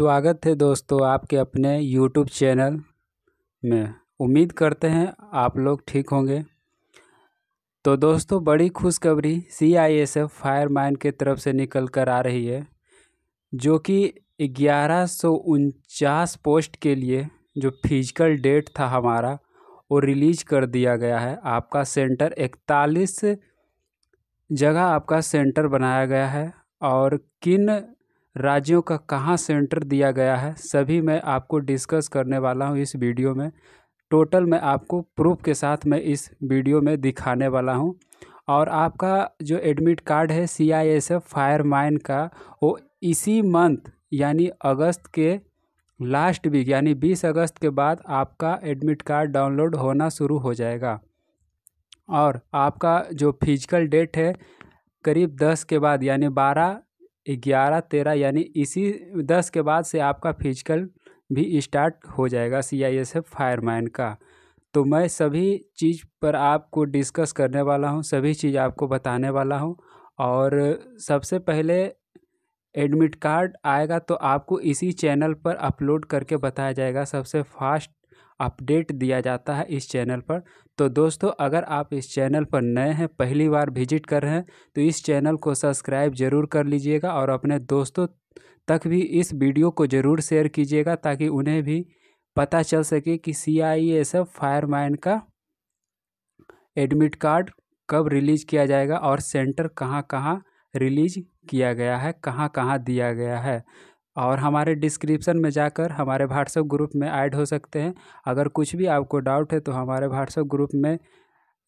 स्वागत है दोस्तों आपके अपने यूट्यूब चैनल में उम्मीद करते हैं आप लोग ठीक होंगे तो दोस्तों बड़ी खुशखबरी C I S F fire mine के तरफ से निकल कर आ रही है जो कि ग्यारह सौ उनचास पोस्ट के लिए जो फिजिकल डेट था हमारा वो रिलीज कर दिया गया है आपका सेंटर इकतालीस जगह आपका सेंटर बनाया गया है और किन राज्यों का कहाँ सेंटर दिया गया है सभी मैं आपको डिस्कस करने वाला हूँ इस वीडियो में टोटल मैं आपको प्रूफ के साथ मैं इस वीडियो में दिखाने वाला हूँ और आपका जो एडमिट कार्ड है C I S F fire fireman का वो इसी मंथ यानी अगस्त के लास्ट वीक यानी बीस अगस्त के बाद आपका एडमिट कार्ड डाउनलोड होना शुरू हो जाएगा और आपका जो फिजिकल डेट है करीब दस के बाद यानी बारह ग्यारह तेरह यानी इसी दस के बाद से आपका फिजिकल भी स्टार्ट हो जाएगा C I S F fireman का तो मैं सभी चीज़ पर आपको डिस्कस करने वाला हूँ सभी चीज़ आपको बताने वाला हूँ और सबसे पहले एडमिट कार्ड आएगा तो आपको इसी चैनल पर अपलोड करके बताया जाएगा सबसे फास्ट अपडेट दिया जाता है इस चैनल पर तो दोस्तों अगर आप इस चैनल पर नए हैं पहली बार विजिट कर रहे हैं तो इस चैनल को सब्सक्राइब ज़रूर कर लीजिएगा और अपने दोस्तों तक भी इस वीडियो को ज़रूर शेयर कीजिएगा ताकि उन्हें भी पता चल सके कि C I S F fireman का एडमिट कार्ड कब रिलीज किया जाएगा और सेंटर कहाँ कहाँ रिलीज किया गया है कहाँ कहाँ दिया गया है और हमारे डिस्क्रिप्शन में जाकर हमारे व्हाट्सएप ग्रुप में ऐड हो सकते हैं अगर कुछ भी आपको डाउट है तो हमारे व्हाट्सएप ग्रुप में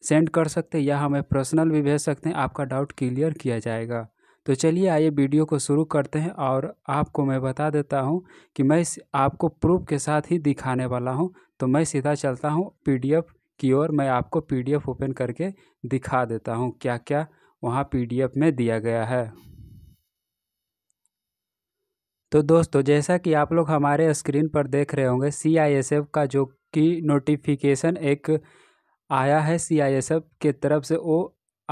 सेंड कर सकते हैं या हमें पर्सनल भी भेज सकते हैं आपका डाउट क्लियर किया जाएगा तो चलिए आइए वीडियो को शुरू करते हैं और आपको मैं बता देता हूँ कि मैं आपको प्रूफ के साथ ही दिखाने वाला हूँ तो मैं सीधा चलता हूँ पीडीएफ की ओर मैं आपको पीडीएफ ओपन करके दिखा देता हूँ क्या क्या वहाँ पीडीएफ में दिया गया है तो दोस्तों जैसा कि आप लोग हमारे स्क्रीन पर देख रहे होंगे सी आई एस एफ का जो कि नोटिफिकेशन एक आया है सी आई एस एफ के तरफ से वो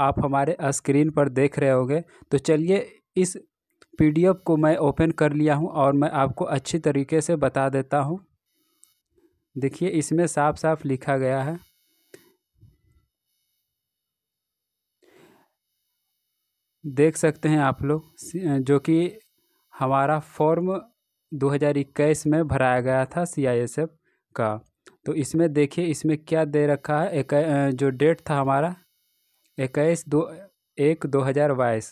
आप हमारे स्क्रीन पर देख रहे होंगे तो चलिए इस पी डी एफ को मैं ओपन कर लिया हूँ और मैं आपको अच्छी तरीके से बता देता हूँ देखिए इसमें साफ साफ लिखा गया है देख सकते हैं आप लोग जो कि हमारा फॉर्म 2021 में भराया गया था सीआईएसएफ का तो इसमें देखिए इसमें क्या दे रखा है एक जो डेट था हमारा इक्कीस दो एक दो हज़ार बाईस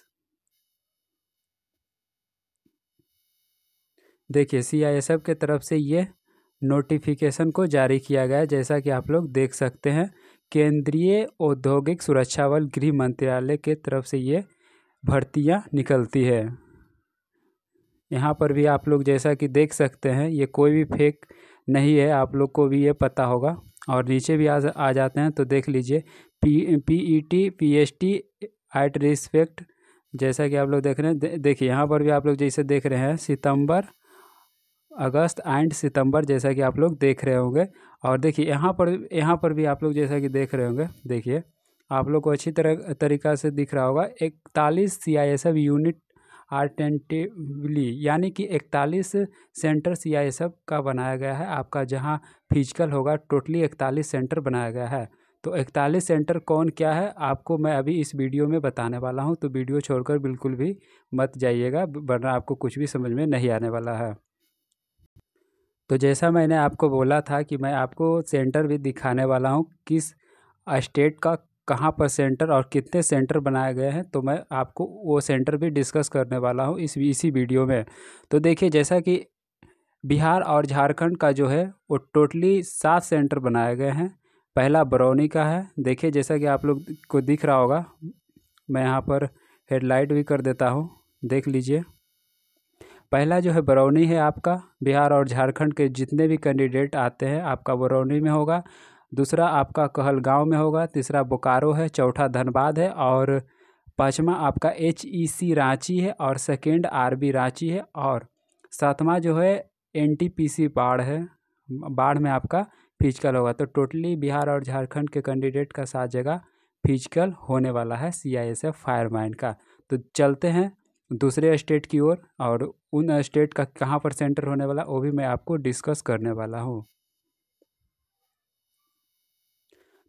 देखिए सी आई एस एफ के तरफ से ये नोटिफिकेशन को जारी किया गया जैसा कि आप लोग देख सकते हैं केंद्रीय औद्योगिक सुरक्षा बल गृह मंत्रालय के तरफ से ये भर्तियां निकलती है यहाँ पर भी आप लोग जैसा कि देख सकते हैं ये कोई भी फेक नहीं है आप लोग को भी ये पता होगा और नीचे भी आ, आ जाते हैं तो देख लीजिए P P E T P S T at respect जैसा कि आप लोग देख रहे हैं दे, देखिए यहाँ पर भी आप लोग जैसे देख रहे हैं सितंबर अगस्त एंड सितंबर जैसा कि आप लोग देख रहे होंगे और देखिए यहाँ पर यहाँ पर भी आप लोग जैसा कि देख रहे होंगे देखिए आप लोग को अच्छी तरह तरीका से दिख रहा होगा इकतालीस C I S F unit alternatively यानी कि इकतालीस सेंटर्स या ये सब का बनाया गया है आपका जहाँ फिजिकल होगा टोटली इकतालीस सेंटर बनाया गया है तो इकतालीस सेंटर कौन क्या है आपको मैं अभी इस वीडियो में बताने वाला हूँ तो वीडियो छोड़कर बिल्कुल भी मत जाइएगा वरना आपको कुछ भी समझ में नहीं आने वाला है तो जैसा मैंने आपको बोला था कि मैं आपको सेंटर भी दिखाने वाला हूँ किस स्टेट का कहाँ पर सेंटर और कितने सेंटर बनाए गए हैं तो मैं आपको वो सेंटर भी डिस्कस करने वाला हूँ इस इसी वीडियो में तो देखिए जैसा कि बिहार और झारखंड का जो है वो टोटली सात सेंटर बनाए गए हैं पहला बरौनी का है देखिए जैसा कि आप लोग को दिख रहा होगा मैं यहाँ पर हेडलाइट भी कर देता हूँ देख लीजिए पहला जो है बरौनी है आपका बिहार और झारखंड के जितने भी कैंडिडेट आते हैं आपका बरौनी में होगा दूसरा आपका कहलगांव में होगा तीसरा बोकारो है चौथा धनबाद है और पाँचवा आपका एच ई सी रांची है और सेकेंड आर बी रांची है और सातवां जो है एन टी पी सी बाढ़ है बाढ़ में आपका फिजिकल होगा तो टोटली बिहार और झारखंड के कैंडिडेट का सात जगह फिजिकल होने वाला है C I S F fire fireman का तो चलते हैं दूसरे स्टेट की ओर और, और उन स्टेट का कहाँ पर सेंटर होने वाला वो भी मैं आपको डिस्कस करने वाला हूँ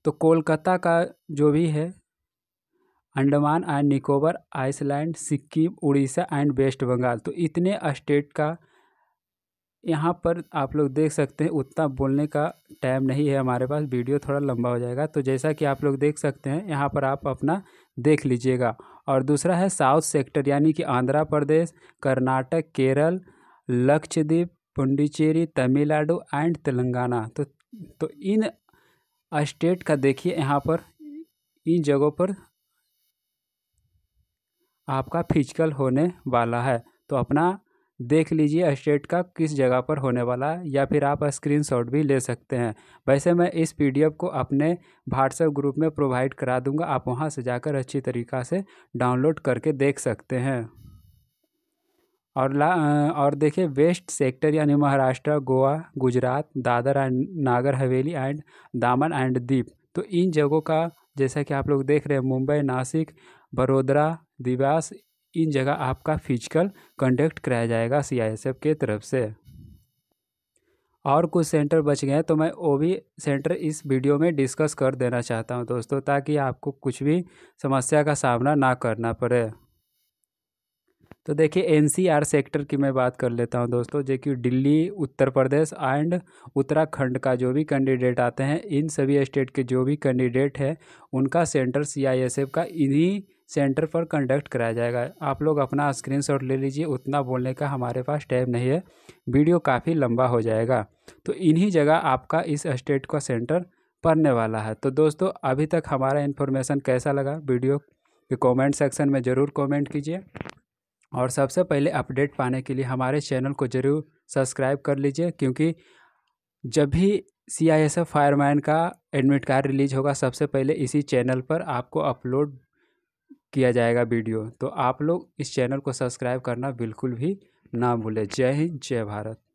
तो कोलकाता का जो भी है Andaman and Nicobar island Sikkim Orissa and West Bengal तो इतने स्टेट का यहाँ पर आप लोग देख सकते हैं उतना बोलने का टाइम नहीं है हमारे पास वीडियो थोड़ा लंबा हो जाएगा तो जैसा कि आप लोग देख सकते हैं यहाँ पर आप अपना देख लीजिएगा और दूसरा है साउथ सेक्टर यानी कि आंध्र प्रदेश कर्नाटक केरल लक्षद्वीप पुंडीचेरी तमिलनाडु एंड तेलंगाना तो तो इन स्टेट का देखिए यहाँ पर इन जगहों पर आपका फिजिकल होने वाला है तो अपना देख लीजिए स्टेट का किस जगह पर होने वाला है या फिर आप स्क्रीनशॉट भी ले सकते हैं वैसे मैं इस पीडीएफ को अपने व्हाट्सएप ग्रुप में प्रोवाइड करा दूंगा आप वहां से जाकर अच्छी तरीक़ा से डाउनलोड करके देख सकते हैं और ला और देखिए वेस्ट सेक्टर यानी महाराष्ट्र गोवा गुजरात दादर एंड नागर हवेली एंड दामन एंड दीप तो इन जगहों का जैसा कि आप लोग देख रहे हैं मुंबई नासिक बड़ोदरा दिवास इन जगह आपका फिजिकल कंडक्ट कराया जाएगा सीआईएसएफ के तरफ से और कुछ सेंटर बच गए हैं तो मैं वो भी सेंटर इस वीडियो में डिस्कस कर देना चाहता हूँ दोस्तों ताकि आपको कुछ भी समस्या का सामना ना करना पड़े तो देखिए एनसीआर सेक्टर की मैं बात कर लेता हूं दोस्तों जो कि दिल्ली उत्तर प्रदेश एंड उत्तराखंड का जो भी कैंडिडेट आते हैं इन सभी स्टेट के जो भी कैंडिडेट है उनका सेंटर सीआईएसएफ का इन्हीं सेंटर पर कंडक्ट कराया जाएगा आप लोग अपना स्क्रीनशॉट ले लीजिए उतना बोलने का हमारे पास टाइम नहीं है वीडियो काफ़ी लंबा हो जाएगा तो इन्हीं जगह आपका इस स्टेट का सेंटर पड़ने वाला है तो दोस्तों अभी तक हमारा इन्फॉर्मेशन कैसा लगा वीडियो के कमेंट सेक्शन में ज़रूर कमेंट कीजिए और सबसे पहले अपडेट पाने के लिए हमारे चैनल को ज़रूर सब्सक्राइब कर लीजिए क्योंकि जब भी C I S F fireman का एडमिट कार्ड रिलीज होगा सबसे पहले इसी चैनल पर आपको अपलोड किया जाएगा वीडियो तो आप लोग इस चैनल को सब्सक्राइब करना बिल्कुल भी ना भूलें जय हिंद जय भारत